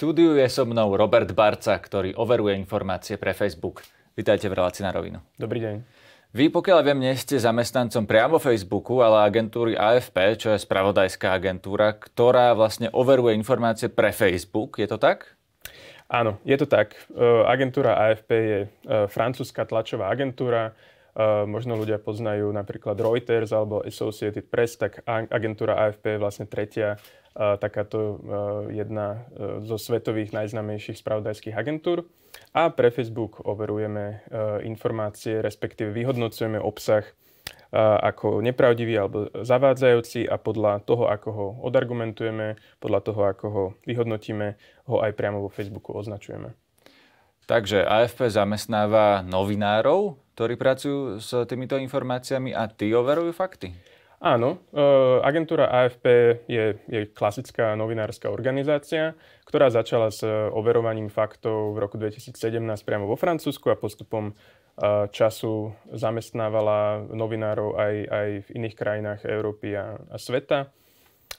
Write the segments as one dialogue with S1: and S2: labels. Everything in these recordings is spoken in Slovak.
S1: štúdiu je so mnou Robert Barca, ktorý overuje informácie pre Facebook. Vítajte v relácii na rovinu. Dobrý deň. Vy, pokiaľ viem, nie ste zamestnancom priamo Facebooku, ale agentúry AFP, čo je spravodajská
S2: agentúra, ktorá vlastne overuje informácie pre Facebook. Je to tak? Áno, je to tak. E, agentúra AFP je e, francúzska tlačová agentúra, Eh, možno ľudia poznajú napríklad Reuters alebo Associated Press, tak agentúra AFP je vlastne tretia eh, takáto eh, jedna zo svetových najznamejších spravodajských agentúr. A pre Facebook overujeme informácie, respektíve vyhodnocujeme obsah ako nepravdivý alebo zavádzajúci a podľa toho, ako ho odargumentujeme, podľa toho, ako ho vyhodnotíme, ho aj priamo vo Facebooku označujeme.
S1: Takže AFP zamestnáva novinárov, ktorí pracujú s týmito informáciami a tí overujú fakty.
S2: Áno, e, agentúra AFP je, je klasická novinárska organizácia, ktorá začala s e, overovaním faktov v roku 2017 priamo vo Francúzsku a postupom e, času zamestnávala novinárov aj, aj v iných krajinách Európy a, a sveta.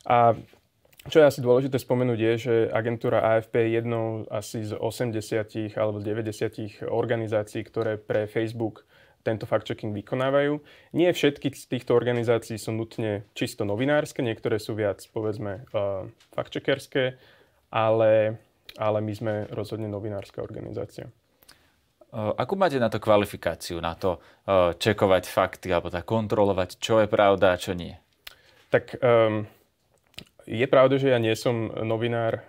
S2: A čo je asi dôležité spomenúť je, že agentúra AFP je jednou asi z 80 alebo 90 organizácií, ktoré pre Facebook tento fact-checking vykonávajú. Nie všetky z týchto organizácií sú nutne čisto novinárske, niektoré sú viac, povedzme, uh, fact-checkerské, ale, ale my sme rozhodne novinárska organizácia.
S1: Eh, Ako máte na to kvalifikáciu, na to eh, čekovať fakty alebo tak kontrolovať, čo je pravda a čo nie?
S2: Tak um, je pravda, že ja nie som novinár eh,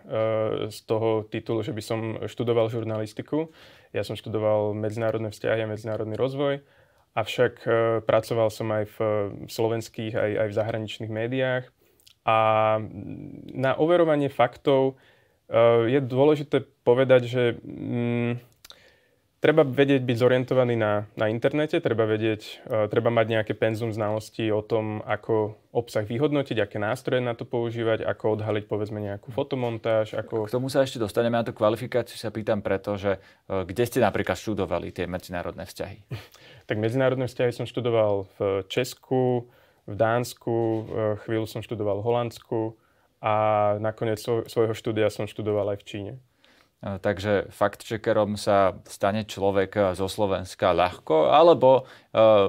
S2: z toho titulu, že by som študoval žurnalistiku. Ja som študoval medzinárodné vzťahy a medzinárodný rozvoj, avšak eh, pracoval som aj v eh, slovenských, aj, aj v zahraničných médiách. A na overovanie faktov je dôležité povedať, že... Mm, treba vedieť byť zorientovaný na, na internete, treba vedieť, uh, treba mať nejaké penzum znalostí o tom, ako obsah vyhodnotiť, aké nástroje na to používať, ako odhaliť povedzme nejakú hm. fotomontáž. Ako...
S1: K tomu sa ešte dostaneme na tú kvalifikáciu, sa pýtam preto, že uh, kde ste napríklad študovali tie medzinárodné vzťahy?
S2: tak medzinárodné vzťahy som študoval v Česku, v Dánsku, uh, chvíľu som študoval v Holandsku a nakoniec svojho štúdia som študoval aj v Číne.
S1: E, takže fakt checkerom sa stane človek e, zo Slovenska ľahko, alebo e,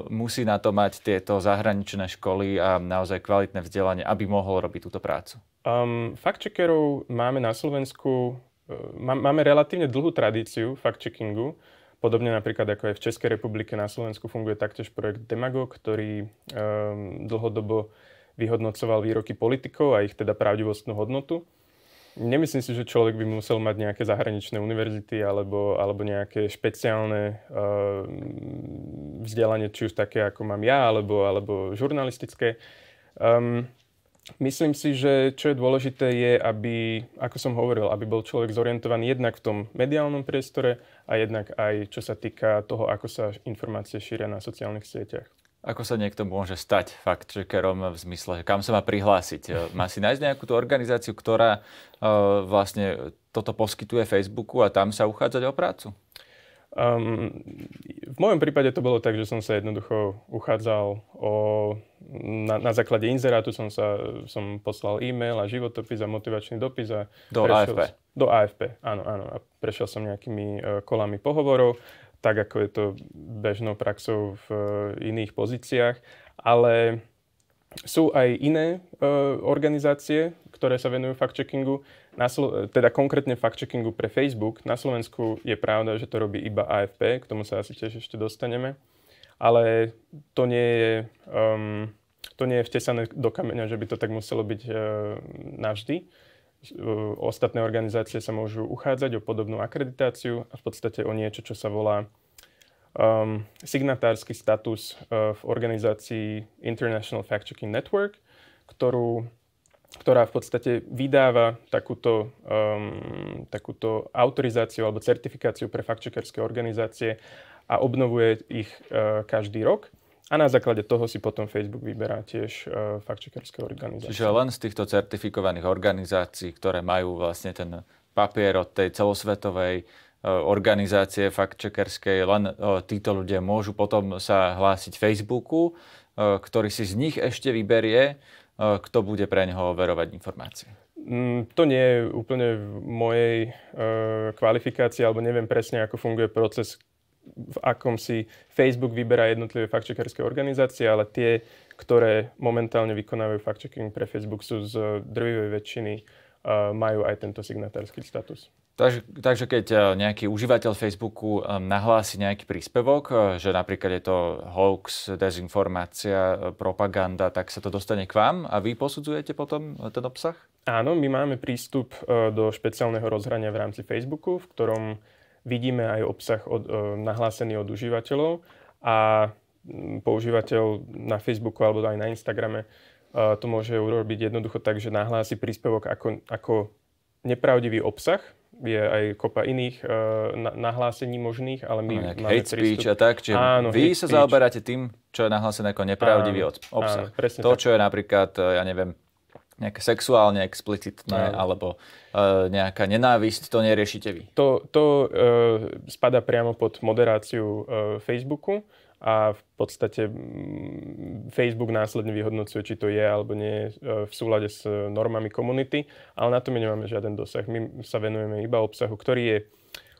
S1: musí na to mať tieto zahraničné školy a naozaj kvalitné vzdelanie, aby mohol robiť túto
S2: prácu? Um, fact-checkerov máme na Slovensku, máme relatívne dlhú tradíciu fakt checkingu Podobne napríklad ako aj v Českej republike na Slovensku funguje taktiež projekt Demago, ktorý um, dlhodobo vyhodnocoval výroky politikov a ich teda pravdivostnú hodnotu. Nemyslím si, že človek by musel mať nejaké zahraničné univerzity alebo, alebo nejaké špeciálne uh, vzdelanie, či už také, ako mám ja, alebo, alebo žurnalistické. Um, myslím si, že čo je dôležité je, aby, ako som hovoril, aby bol človek zorientovaný jednak v tom mediálnom priestore a jednak aj čo sa týka toho, ako sa informácie šíria na sociálnych sieťach.
S1: Ako sa niekto môže stať fakt checkerom v zmysle, kam sa má prihlásiť? E, má si nájsť nejakú tú organizáciu, ktorá uh, vlastne toto poskytuje Facebooku a tam sa
S2: uchádzať o prácu? Um, v mojom prípade to bolo tak, že som sa jednoducho uchádzal o... Na, na základe inzerátu som sa som poslal e-mail a životopis a motivačný dopis. A do prešiel, AFP. Do AFP, áno, áno. A prešiel som nejakými uh, kolami pohovorov tak ako je to bežnou praxou v e, iných pozíciách, ale sú aj iné e, organizácie, ktoré sa venujú fact-checkingu, Slo- e, teda konkrétne fact-checkingu pre Facebook. Na Slovensku je pravda, že to robí iba AFP, k tomu sa asi tiež ešte dostaneme, ale to nie je, um, to nie je vtesané do kameňa, že by to tak muselo byť e, navždy. E, ostatné organizácie sa môžu uchádzať o podobnú akreditáciu a v podstate o niečo, čo sa volá um, signatársky status e, v organizácii International Fact-Checking Network, ktorú, ktorá v podstate vydáva takúto, um, takúto autorizáciu alebo certifikáciu pre fact-checkerské organizácie a obnovuje ich uh, každý rok. A na základe toho si potom Facebook vyberá tiež uh, e, faktčekerské organizácie. Čiže len
S1: z týchto certifikovaných organizácií, ktoré majú vlastne ten papier od tej celosvetovej uh, organizácie faktčekerskej, len uh, títo ľudia môžu potom sa hlásiť Facebooku, uh, ktorý si z nich ešte vyberie, uh, kto bude pre neho overovať informácie.
S2: Mm, to nie je úplne v mojej e, kvalifikácii, alebo neviem presne, ako funguje proces, v akom si Facebook vyberá jednotlivé faktčekerské organizácie, ale tie, ktoré momentálne vykonávajú faktčeking pre Facebook, sú z drvivej väčšiny e, majú aj tento signatársky status.
S1: Takže, takže keď e, nejaký užívateľ Facebooku e, nahlási nejaký príspevok, že napríklad je to hoax, dezinformácia, propaganda, tak sa to dostane k vám a vy posudzujete potom ten
S2: obsah? Áno, my máme prístup do špeciálneho rozhrania v rámci Facebooku, v ktorom vidíme aj obsah od, e, nahlásený od užívateľov a používateľ na Facebooku alebo aj na Instagrame e, to môže urobiť jednoducho tak, že nahlási príspevok ako, ako nepravdivý obsah. Je aj kopa iných uh, nahlásení možných, ale my no, máme prístup. speech a tak, čiže áno, vy sa speech. zaoberáte tým,
S1: čo je nahlásené ako nepravdivý áno, obsah. Áno, to, tak. čo je napríklad, ja neviem, nejaké sexuálne explicitné no. alebo e,
S2: nejaká nenávisť, to neriešite vy? To, to e, spada priamo pod moderáciu e, Facebooku a v podstate Facebook následne vyhodnocuje, či to je alebo nie e, v súlade s e, normami komunity, ale na to my nemáme žiaden dosah. My sa venujeme iba obsahu, ktorý je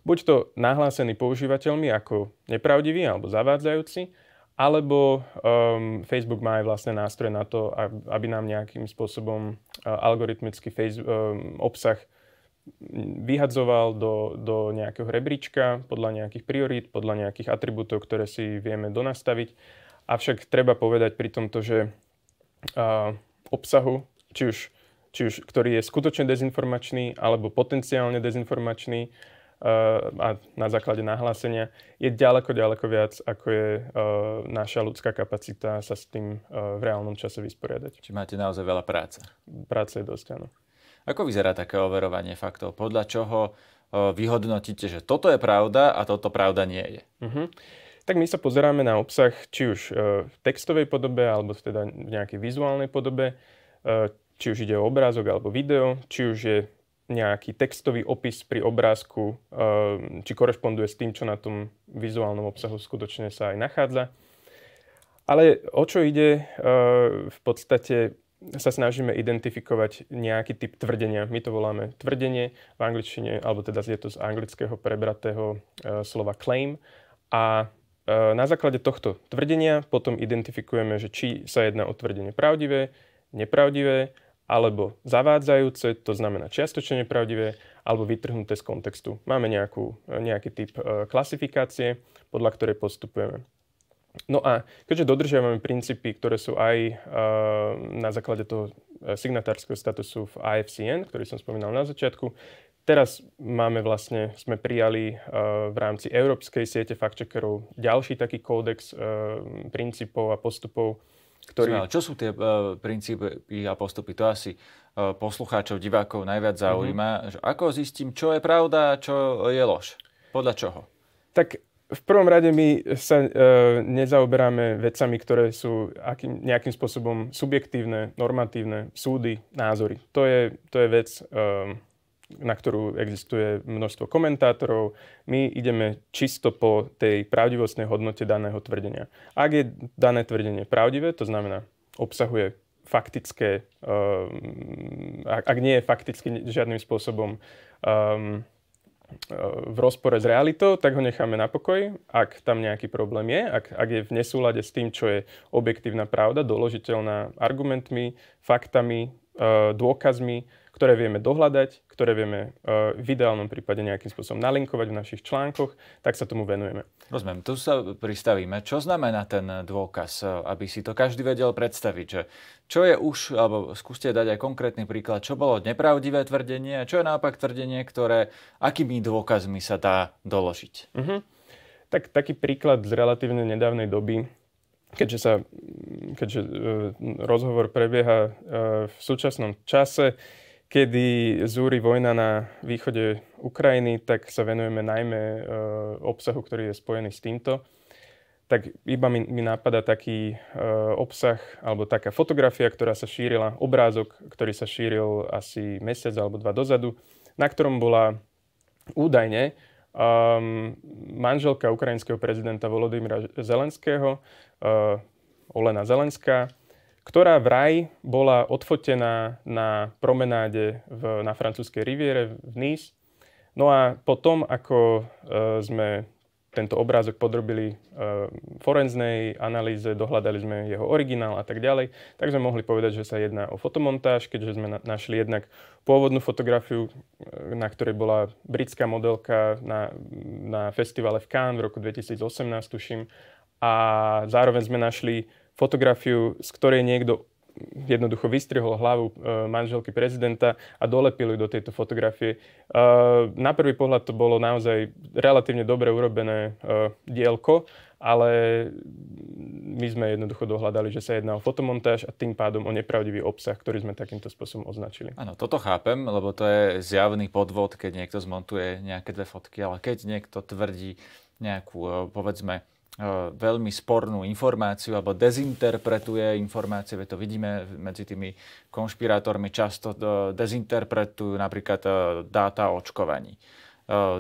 S2: buď to nahlásený používateľmi ako nepravdivý alebo zavádzajúci, alebo um, Facebook má aj vlastné nástroje na to, aby nám nejakým spôsobom uh, e, algoritmický face, um, obsah vyhadzoval do, do nejakého rebríčka podľa nejakých priorít, podľa nejakých atribútov, ktoré si vieme donastaviť. Avšak treba povedať pri tomto, že uh, obsahu, či už, či už ktorý je skutočne dezinformačný alebo potenciálne dezinformačný, Ehm, a na základe nahlásenia je ďaleko, ďaleko viac, ako je ehm, naša ľudská kapacita sa s tým ehm, v reálnom čase vysporiadať. Či
S1: máte naozaj veľa práce?
S2: Práce je dosť, áno.
S1: Ako vyzerá také overovanie faktov? Podľa čoho vyhodnotíte, že toto je pravda a toto pravda nie je?
S2: Uh-huh. Tak my sa pozeráme na obsah, či už v textovej podobe, alebo teda v nejakej vizuálnej podobe, či už ide o obrázok alebo video, či už je nejaký textový opis pri obrázku, eh, či korešponduje s tým, čo na tom vizuálnom obsahu skutočne sa aj nachádza. Ale o čo ide, eh, v podstate sa snažíme identifikovať nejaký typ tvrdenia. My to voláme tvrdenie v angličtine, alebo teda je to z anglického prebratého eh, slova claim. A na základe tohto tvrdenia potom identifikujeme, že či sa jedná o tvrdenie pravdivé, nepravdivé alebo zavádzajúce, to znamená čiastočne nepravdivé, alebo vytrhnuté z kontextu. Máme nejakú, e, nejaký typ e, klasifikácie, podľa ktorej postupujeme. No a keďže dodržiavame princípy, ktoré sú aj e, na základe toho signatárskeho statusu v IFCN, ktorý som spomínal na začiatku, teraz máme vlastne, sme prijali v rámci Európskej siete fact ďalší taký kódex princípov a postupov, ktorý...
S1: Čo sú tie uh, princípy a postupy? To asi uh, poslucháčov, divákov najviac mhm. zaujíma. Mm-hmm. Že ako zistím, čo je pravda a čo je lož? Podľa čoho?
S2: Tak v prvom rade my sa e, nezaoberáme vecami, ktoré sú akým, nejakým spôsobom subjektívne, normatívne, súdy, názory. To je, to je vec... E, na ktorú existuje množstvo komentátorov. My ideme čisto po tej pravdivostnej hodnote daného tvrdenia. Ak je dané tvrdenie pravdivé, to znamená, obsahuje faktické, eh, ak nie je fakticky žiadnym spôsobom ehm, eh, v rozpore s realitou, tak ho necháme na pokoj, ak tam nejaký problém je, ak, ak je v nesúlade s tým, čo je objektívna pravda, doložiteľná argumentmi, faktami, eh, dôkazmi, ktoré vieme dohľadať, ktoré vieme e, v ideálnom prípade nejakým spôsobom nalinkovať v našich článkoch, tak sa tomu venujeme.
S1: Rozumiem, tu sa pristavíme. Čo znamená ten dôkaz, e, aby si to každý vedel predstaviť? Že čo je už, alebo skúste dať aj konkrétny príklad, čo bolo nepravdivé tvrdenie a čo je naopak tvrdenie, ktoré akými dôkazmi sa dá doložiť?
S2: Uh-huh. Tak taký príklad z relatívne nedávnej doby keďže, sa, keďže e, rozhovor prebieha v súčasnom čase, kedy zúri vojna na východe Ukrajiny, tak sa venujeme najmä e, obsahu, ktorý je spojený s týmto. Tak iba mi, mi napadá taký e, obsah alebo taká fotografia, ktorá sa šírila, obrázok, ktorý sa šíril asi mesiac alebo dva dozadu, na ktorom bola údajne um, manželka ukrajinského prezidenta Volodymyra Zelenského, uh, Olena Zelenská, ktorá vraj bola odfotená na promenáde v, na francúzskej riviere v Nice. No a potom, ako e, sme tento obrázok podrobili e, forenznej analýze, dohľadali sme jeho originál a tak ďalej, tak sme mohli povedať, že sa jedná o fotomontáž, keďže sme na, našli jednak pôvodnú fotografiu, e, na ktorej bola britská modelka na, na festivale v Cannes v roku 2018, tuším, a zároveň sme našli fotografiu, z ktorej niekto jednoducho vystrihol hlavu e, manželky prezidenta a dolepili do tejto fotografie. E, na prvý pohľad to bolo naozaj relatívne dobre urobené e, dielko, ale my sme jednoducho dohľadali, že sa jedná o fotomontáž a tým pádom o nepravdivý obsah, ktorý sme takýmto spôsobom označili.
S1: Áno, toto chápem, lebo to je zjavný podvod, keď niekto zmontuje nejaké dve fotky, ale keď niekto tvrdí nejakú, povedzme, E, veľmi spornú informáciu alebo dezinterpretuje informácie, to vidíme medzi tými konšpirátormi, často e, dezinterpretujú napríklad e, dáta o očkovaní.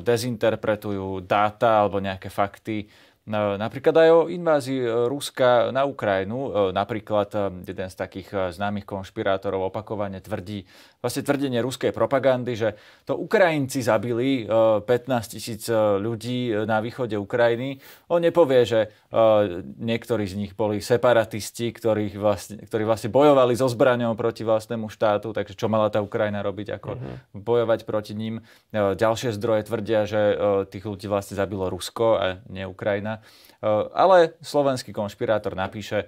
S1: Dezinterpretujú dáta alebo nejaké fakty Napríklad aj o invázii e, Ruska na Ukrajinu. E, napríklad e, jeden z takých známych konšpirátorov opakovane tvrdí, vlastne tvrdenie ruskej propagandy, že to Ukrajinci zabili 15 tisíc ľudí na východe Ukrajiny. On nepovie, že niektorí z nich boli separatisti, ktorí vlastne, ktorí vlastne bojovali so zbraňou proti vlastnému štátu, takže čo mala tá Ukrajina robiť, ako mm-hmm. bojovať proti ním. Ďalšie zdroje tvrdia, že tých ľudí vlastne zabilo Rusko a nie Ukrajina. Eh, ale slovenský konšpirátor napíše, eh,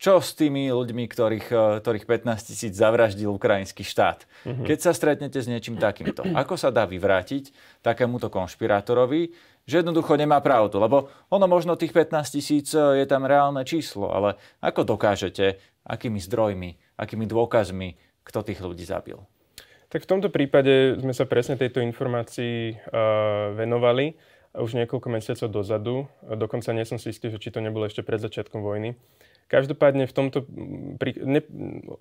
S1: čo s tými ľuďmi, ktorých, eh, ktorých 15 tisíc zavraždil ukrajinský štát. Mm-hmm. Keď sa stretnete s niečím takýmto, ako sa dá vyvrátiť takémuto konšpirátorovi, že jednoducho nemá pravdu, lebo ono možno tých 15 tisíc je tam reálne číslo, ale ako dokážete, akými zdrojmi, akými dôkazmi, kto tých ľudí zabil?
S2: Tak v tomto prípade sme sa presne tejto informácii uh, venovali už niekoľko mesiacov dozadu. Dokonca nie som si istý, že či to nebolo ešte pred začiatkom vojny. Každopádne v tomto... Pri, ne,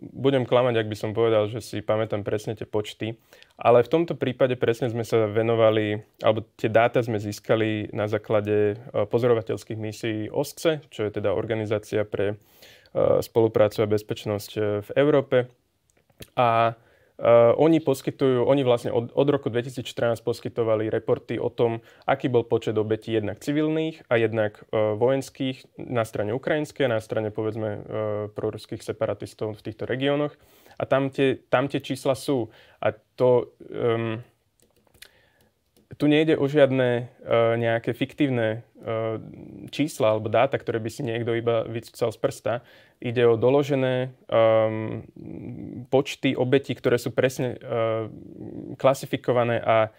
S2: budem klamať, ak by som povedal, že si pamätám presne tie počty, ale v tomto prípade presne sme sa venovali, alebo tie dáta sme získali na základe e, pozorovateľských misií OSCE, čo je teda Organizácia pre e, spoluprácu a bezpečnosť e, v Európe. A Uh, oni poskytujú, oni vlastne od, od roku 2014 poskytovali reporty o tom, aký bol počet obetí jednak civilných a jednak uh, vojenských na strane ukrajinskej a na strane povedzme uh, proruských separatistov v týchto regiónoch. A tam tie, tam tie čísla sú. A to... Um, tu nejde o žiadne uh, nejaké fiktívne uh, čísla alebo dáta, ktoré by si niekto iba vycúcal z prsta. Ide o doložené um, počty obetí, ktoré sú presne uh, klasifikované a,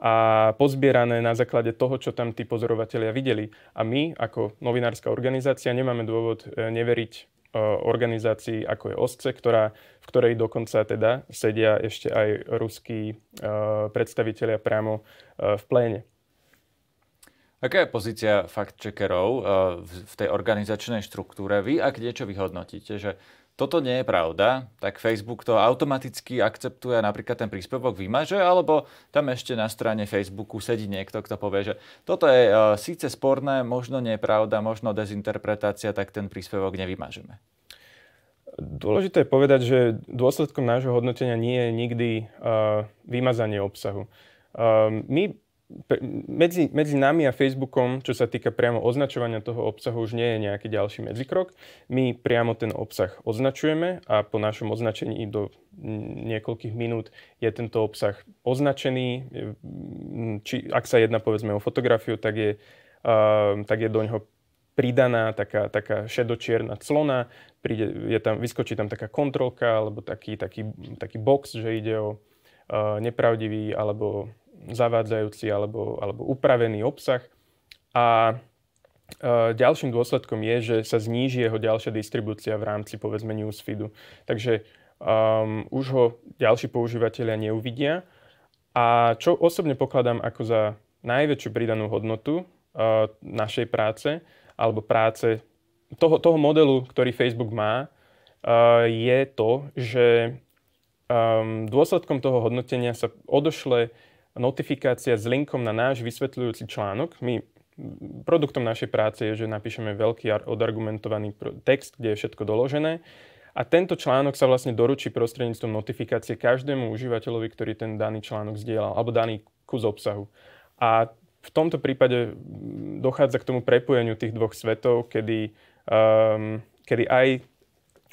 S2: a pozbierané na základe toho, čo tam tí pozorovatelia videli. A my, ako novinárska organizácia, nemáme dôvod neveriť Eh, organizácií, ako je OSCE, ktorá, v ktorej dokonca teda sedia ešte aj ruskí eh, predstavitelia priamo eh, v pléne.
S1: Aká je pozícia fact-checkerov v tej organizačnej štruktúre? Vy, ak niečo vyhodnotíte, že toto nie je pravda, tak Facebook to automaticky akceptuje a napríklad ten príspevok vymaže, alebo tam ešte na strane Facebooku sedí niekto, kto povie, že toto je e, síce sporné, možno nie je pravda, možno dezinterpretácia, tak ten
S2: príspevok nevymažeme. Dôležité je povedať, že dôsledkom nášho hodnotenia nie je nikdy e, vymazanie obsahu. e, my medzi, medzi nami a Facebookom, čo sa týka priamo označovania toho obsahu, už nie je nejaký ďalší medzikrok. My priamo ten obsah označujeme a po našom označení do niekoľkých minút je tento obsah označený. Či, ak sa jedná povedzme o fotografiu, tak je, uh, tak je do ňoho pridaná taká, taká šedočierna clona, príde, je tam, vyskočí tam taká kontrolka alebo taký, taký, taký box, že ide o uh, nepravdivý alebo zavádzajúci alebo, alebo upravený obsah. A e, ďalším dôsledkom je, že sa zníži jeho ďalšia distribúcia v rámci povedzme newsfeedu. Takže um, už ho ďalší používateľia neuvidia. A čo osobne pokladám ako za najväčšiu pridanú hodnotu uh, našej práce alebo práce toho, toho modelu, ktorý Facebook má, uh, je to, že um, dôsledkom toho hodnotenia sa odošle notifikácia s linkom na náš vysvetľujúci článok. My produktom našej práce je, že napíšeme veľký odargumentovaný text, kde je všetko doložené. A tento článok sa vlastne doručí prostredníctvom notifikácie každému užívateľovi, ktorý ten daný článok zdieľal, alebo daný kus obsahu. A v tomto prípade dochádza k tomu prepojeniu tých dvoch svetov, kedy, um, kedy aj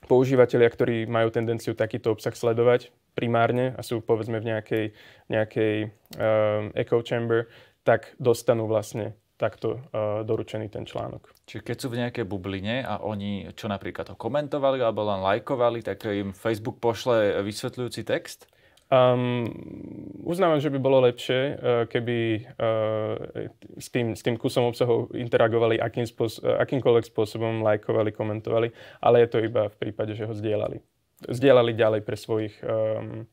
S2: používateľia, ktorí majú tendenciu takýto obsah sledovať, primárne a sú povedzme v nejakej, nejakej um, echo chamber, tak dostanú vlastne takto uh, doručený ten článok.
S1: Čiže keď sú v nejakej bubline a oni čo napríklad ho komentovali alebo len lajkovali, tak im Facebook pošle vysvetľujúci
S2: text? Um, uznávam, že by bolo lepšie, eh, keby uh, s, tým, s tým kusom obsahov interagovali akým spôsob, akýmkoľvek spôsobom, lajkovali, komentovali, ale je to iba v prípade, že ho zdieľali zdieľali ďalej pre svojich um,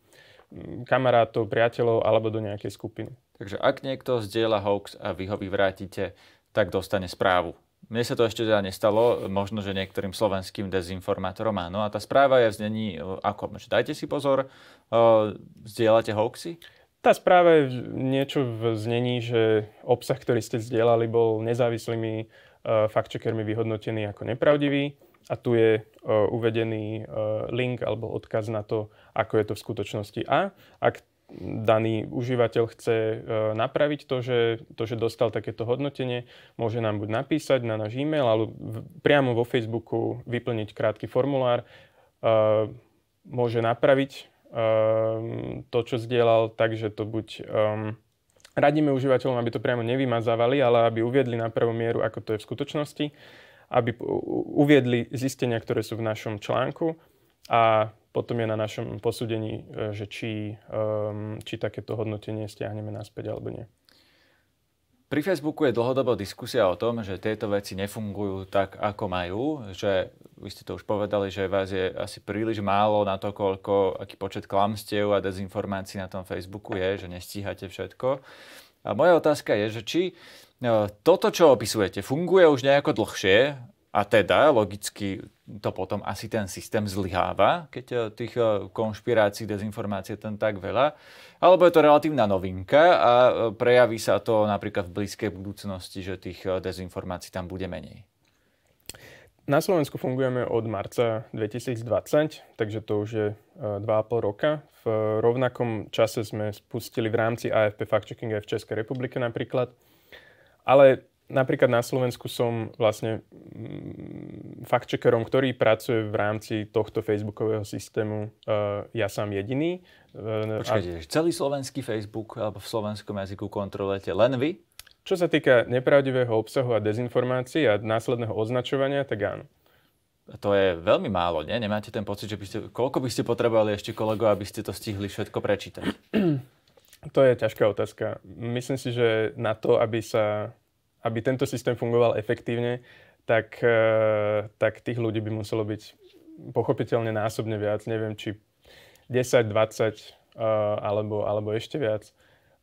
S2: kamarátov, priateľov alebo do nejakej skupiny.
S1: Takže ak niekto zdieľa hoax a vy ho vyvrátite, tak dostane správu. Mne sa to ešte teda nestalo, možno, že niektorým slovenským dezinformátorom áno. A tá správa je v znení, e, ako, no, že dajte si pozor,
S2: uh, e, zdieľate hoaxy? Tá správa je niečo v znení, že obsah, ktorý ste zdieľali, bol nezávislými uh, e, faktčekermi vyhodnotený ako nepravdivý a tu je e, uvedený e, link alebo odkaz na to, ako je to v skutočnosti. A ak daný užívateľ chce e, napraviť to že, to, že dostal takéto hodnotenie, môže nám buď napísať na náš e-mail alebo priamo vo Facebooku vyplniť krátky formulár, môže napraviť to, čo zdieľal, takže to buď radíme užívateľom, aby to priamo nevymazávali, ale aby uviedli na prvú mieru, ako to je v skutočnosti aby uviedli zistenia, ktoré sú v našom článku a potom je na našom posúdení, e, že či, um, či takéto hodnotenie stiahneme naspäť alebo nie.
S1: Pri Facebooku je dlhodobo diskusia o tom, že tieto veci nefungujú tak, ako majú, že vy ste to už povedali, že vás je asi príliš málo na to, koľko, aký počet klamstiev a dezinformácií na tom Facebooku je, že nestíhate všetko. A moja otázka je, že či uh, E, toto, čo opisujete, funguje už nejako dlhšie a teda logicky to potom asi ten systém zlyháva, keď e, tých e, konšpirácií, dezinformácie tam tak veľa. Alebo je to relatívna novinka a prejaví sa to napríklad v blízkej budúcnosti, že tých dezinformácií tam bude menej.
S2: Na Slovensku fungujeme od marca 2020, takže to už je 2,5 roka. V rovnakom čase sme spustili v rámci AFP Fact Checking aj v Českej republike napríklad ale napríklad na Slovensku som vlastne mm, fact-checkerom, ktorý pracuje v rámci tohto facebookového systému eh, ja sám jediný. Eh, Počkajte, a... celý slovenský Facebook alebo v slovenskom jazyku kontrolujete len vy? Čo sa týka nepravdivého obsahu a dezinformácií a následného označovania, tak áno. To je veľmi málo, nie? Nemáte ten pocit, že by ste, koľko by ste potrebovali ešte kolego, aby ste to
S1: stihli všetko prečítať?
S2: To je ťažká otázka. Myslím si, že na to, aby, sa, aby tento systém fungoval efektívne, tak, eh, tak tých ľudí by muselo byť pochopiteľne násobne viac. Neviem, či 10, 20 eh, alebo, alebo ešte viac.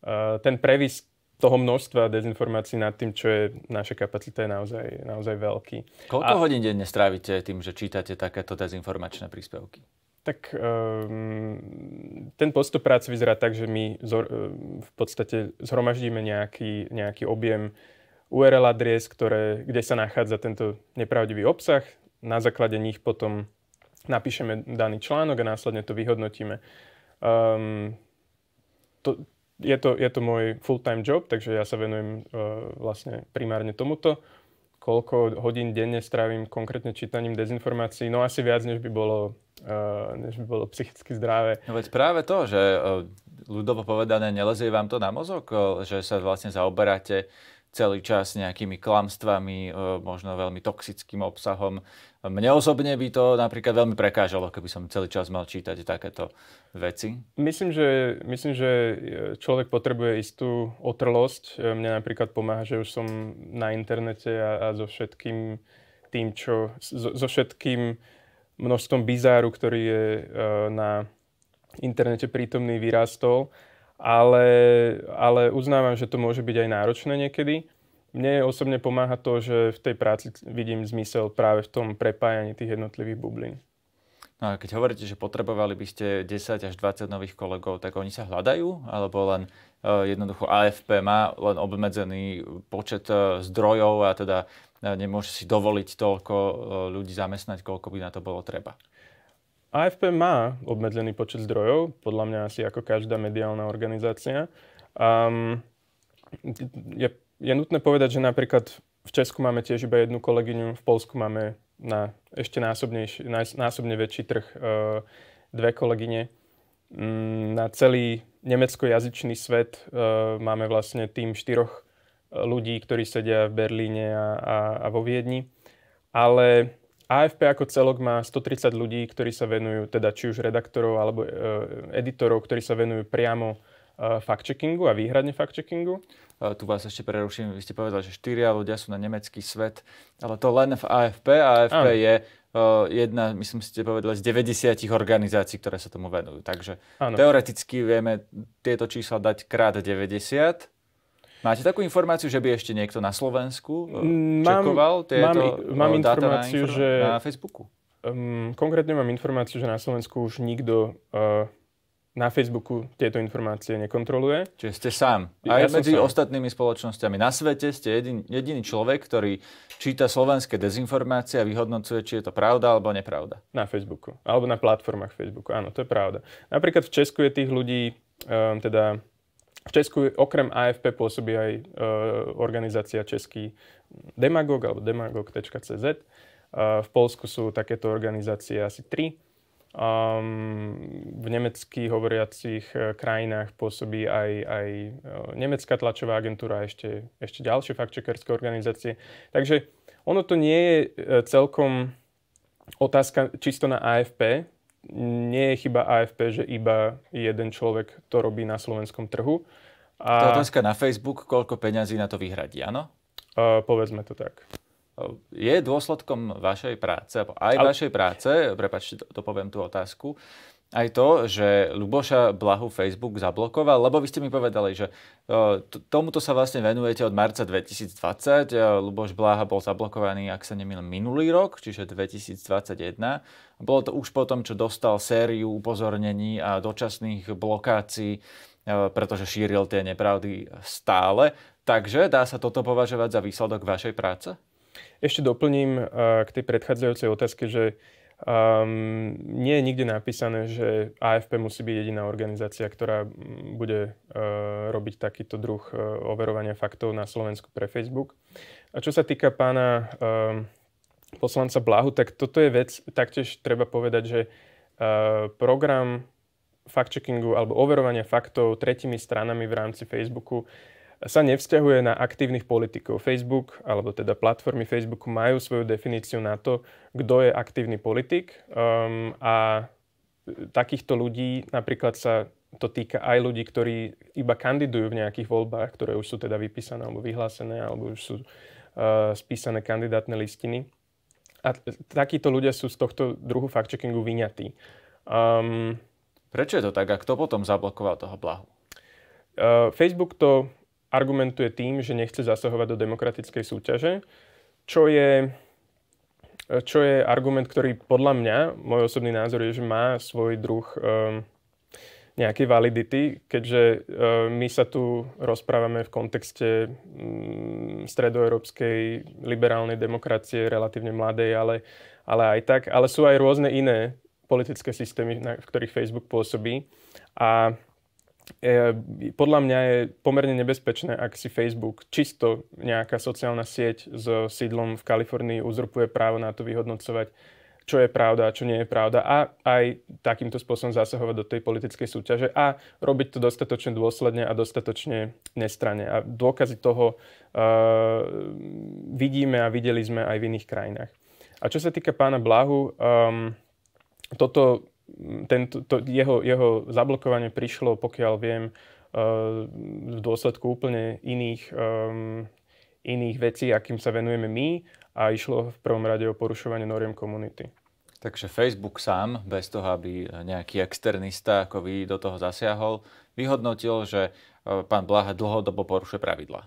S2: Eh, ten previs toho množstva dezinformácií nad tým, čo je naša kapacita, je naozaj, naozaj veľký. Koľko A... hodín
S1: denne strávite tým, že čítate takéto dezinformačné príspevky?
S2: Tak um, ten postup práce vyzerá tak, že my zor, ehm, v podstate zhromaždíme nejaký, nejaký objem URL adries, ktoré, kde sa nachádza tento nepravdivý obsah. Na základe nich potom napíšeme daný článok a následne to vyhodnotíme. Um, to, je, to, je to môj full-time job, takže ja sa venujem uh, vlastne primárne tomuto koľko hodín denne strávim konkrétne čítaním dezinformácií, no asi viac, než by bolo Eh, než by bolo psychicky zdravé. No veď práve
S1: to, že eh, ľudovo povedané, nelezie vám to na mozog, eh, že sa vlastne zaoberáte celý čas nejakými klamstvami, možno veľmi toxickým obsahom. Mne osobne by to napríklad veľmi prekážalo, keby som celý čas mal čítať takéto veci.
S2: Myslím, že, myslím, že človek potrebuje istú otrlosť. Mne napríklad pomáha, že už som na internete a, a so všetkým tým, čo... So, so všetkým množstvom bizáru, ktorý je e, na internete prítomný, vyrástol. Ale, ale uznávam, že to môže byť aj náročné niekedy. Mne osobne pomáha to, že v tej práci vidím zmysel práve v tom prepájaní tých jednotlivých bublín.
S1: No a keď hovoríte, že potrebovali by ste 10 až 20 nových kolegov, tak oni sa hľadajú? Alebo len e, jednoducho AFP má len obmedzený počet e, zdrojov a teda e, nemôže si dovoliť toľko ľudí zamestnať, koľko by na to bolo treba?
S2: AFP má obmedzený počet zdrojov, podľa mňa asi ako každá mediálna organizácia. Um, je, je nutné povedať, že napríklad v Česku máme tiež iba jednu kolegyňu, v Polsku máme na ešte násobne väčší trh. E, dve kolegyne mm, na celý nemeckojazyčný svet e, máme vlastne tým štyroch e, ľudí, ktorí sedia v Berlíne a, a, a vo Viedni. Ale AFP ako celok má 130 ľudí, ktorí sa venujú, teda či už redaktorov alebo e, editorov, ktorí sa venujú priamo Eh, fact-checkingu a výhradne fact-checkingu. Eh, tu vás ešte
S1: preruším, vy ste povedali, že štyria ľudia sú na nemecký svet, ale to len v AFP. AFP ano. je eh, jedna, myslím ste povedali, z 90 organizácií, ktoré sa tomu venujú. Takže ano. teoreticky vieme tieto čísla dať krát 90. Máte takú informáciu, že by ešte niekto na Slovensku mám, čekoval tieto mám, mám informáciu, na, inform- že, na
S2: Facebooku? Um, konkrétne mám informáciu, že na Slovensku už nikto uh, na Facebooku tieto informácie nekontroluje. Čiže ste sám. Aj ja medzi sám.
S1: ostatnými spoločnosťami na svete ste jedin, jediný človek, ktorý číta slovenské dezinformácie a vyhodnocuje, či
S2: je to pravda alebo nepravda. Na Facebooku. Alebo na platformách Facebooku. Áno, to je pravda. Napríklad v Česku je tých ľudí, um, teda v Česku okrem AFP pôsobí aj uh, organizácia Český demagog alebo demagog.cz. Uh, v Polsku sú takéto organizácie asi tri. Um, v nemeckých hovoriacich eh, krajinách pôsobí aj, aj eh, nemecká tlačová agentúra a ešte, ešte ďalšie faktčekerské organizácie. Takže ono to nie je eh, celkom otázka čisto na AFP. Nie je chyba AFP, že iba jeden človek to robí na slovenskom trhu. A... To otázka na
S1: Facebook, koľko peňazí na to vyhradí, áno?
S2: Uh, povedzme to tak
S1: je dôsledkom vašej práce, alebo aj Ale... vašej práce, prepačte, to, to poviem tú otázku, aj to, že Luboša Blahu Facebook zablokoval, lebo vy ste mi povedali, že tomuto sa vlastne venujete od marca 2020. Luboš e, Blaha bol zablokovaný, ak sa nemýl, minulý rok, čiže 2021. Bolo to už potom, čo dostal sériu upozornení a dočasných blokácií, e, pretože šíril tie nepravdy stále. Takže dá sa toto považovať za výsledok vašej práce?
S2: Ešte doplním eh, k tej predchádzajúcej otázke, že um, nie je nikde napísané, že AFP musí byť jediná organizácia, ktorá bude uh, robiť takýto druh uh, overovania faktov na Slovensku pre Facebook. A čo sa týka pána um, poslanca Blahu, tak toto je vec, taktiež treba povedať, že uh, program fact-checkingu alebo overovania faktov tretimi stranami v rámci Facebooku sa nevzťahuje na aktívnych politikov. Facebook, alebo teda platformy Facebooku majú svoju definíciu na to, kto je aktívny politik um, a takýchto ľudí napríklad sa to týka aj ľudí, ktorí iba kandidujú v nejakých voľbách, ktoré už sú teda vypísané alebo vyhlásené, alebo už sú uh, spísané kandidátne listiny. A takíto ľudia sú z tohto druhu fact-checkingu vyňatí. Um, Prečo je to tak a kto potom zablokoval toho blahu? Uh, Facebook to argumentuje tým, že nechce zasahovať do demokratickej súťaže, čo je, čo je argument, ktorý podľa mňa, môj osobný názor je, že má svoj druh um, ehm, nejaké validity, keďže um, my sa tu rozprávame v kontexte um, stredoeurópskej liberálnej demokracie, relatívne mladej, ale, ale aj tak. Ale sú aj rôzne iné politické systémy, v ktorých Facebook pôsobí. A E, podľa mňa je pomerne nebezpečné, ak si Facebook, čisto nejaká sociálna sieť s sídlom v Kalifornii uzurpuje právo na to vyhodnocovať, čo je pravda a čo nie je pravda a aj takýmto spôsobom zasahovať do tej politickej súťaže a robiť to dostatočne dôsledne a dostatočne nestranne. A dôkazy toho uh, vidíme a videli sme aj v iných krajinách. A čo sa týka pána Blahu, um, toto tento, to, jeho, jeho zablokovanie prišlo, pokiaľ viem, e, v dôsledku úplne iných, um, iných vecí, akým sa venujeme my a išlo v prvom rade o porušovanie noriem komunity.
S1: Takže Facebook sám, bez toho, aby nejaký externista ako vy do toho zasiahol, vyhodnotil, že e, pán Blaha dlhodobo porušuje pravidla.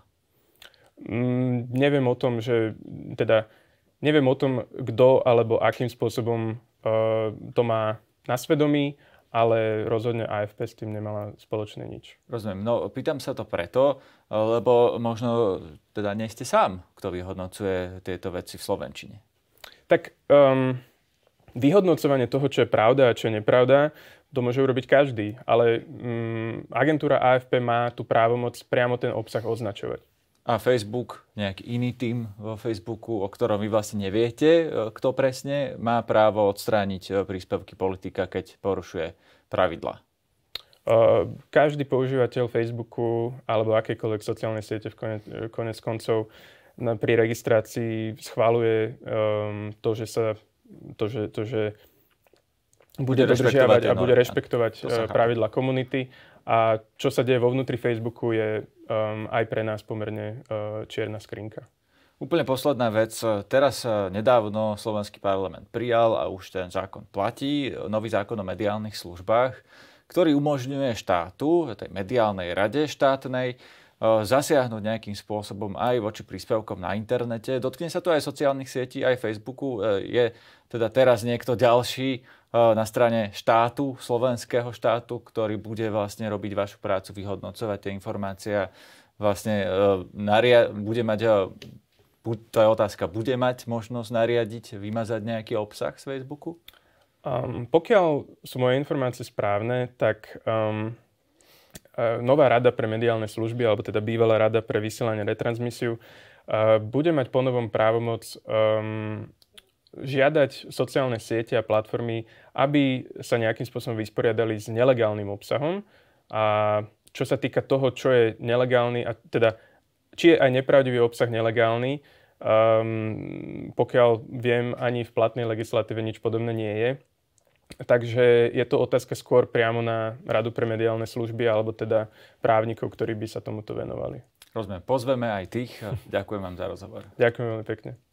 S2: Mm, neviem o tom, že teda neviem o tom, kto alebo akým spôsobom uh, to má na svedomí, ale rozhodne AFP s tým nemala spoločné nič.
S1: Rozumiem. No pýtam sa to preto, lebo možno teda nie ste sám, kto vyhodnocuje tieto veci v Slovenčine.
S2: Tak um, vyhodnocovanie toho, čo je pravda a čo je nepravda, to môže urobiť každý, ale um, agentúra AFP má tu právomoc priamo ten obsah označovať a
S1: Facebook, nejaký iný tým vo Facebooku, o ktorom vy vlastne neviete, e, kto presne, má právo odstrániť e, príspevky politika, keď porušuje pravidla.
S2: E, každý používateľ Facebooku alebo akékoľvek sociálnej siete v konec, konec koncov pri registrácii schváluje um, ehm, to, že sa to, že, to, že bude, bude dodržiavať a bude rešpektovať pravidla komunity. A čo sa deje vo vnútri Facebooku je um, aj pre nás pomerne uh, čierna skrinka.
S1: Úplne posledná vec. Teraz uh, nedávno slovenský parlament prijal a už ten zákon platí, nový zákon o mediálnych službách, ktorý umožňuje štátu, tej mediálnej rade štátnej, uh, zasiahnuť nejakým spôsobom aj voči príspevkom na internete. Dotkne sa to aj sociálnych sietí, aj Facebooku. Uh, je teda teraz niekto ďalší, E, na strane štátu, slovenského štátu, ktorý bude vlastne robiť vašu prácu, vyhodnocovať tie informácie a vlastne e, naria- bude mať, e, to je otázka, bude mať možnosť nariadiť, vymazať nejaký obsah z Facebooku?
S2: Um, pokiaľ sú moje informácie správne, tak um, nová rada pre mediálne služby, alebo teda bývalá rada pre vysielanie retransmisiu, uh, bude mať ponovom právomoc um, žiadať sociálne siete a platformy, aby sa nejakým spôsobom vysporiadali s nelegálnym obsahom. A čo sa týka toho, čo je nelegálny, a teda či je aj nepravdivý obsah nelegálny, um, pokiaľ viem, ani v platnej legislatíve nič podobné nie je. Takže je to otázka skôr priamo na Radu pre mediálne služby alebo teda právnikov, ktorí by sa tomuto venovali.
S1: Rozumiem. Pozveme aj tých. Ďakujem vám za rozhovor.
S2: Ďakujem veľmi pekne.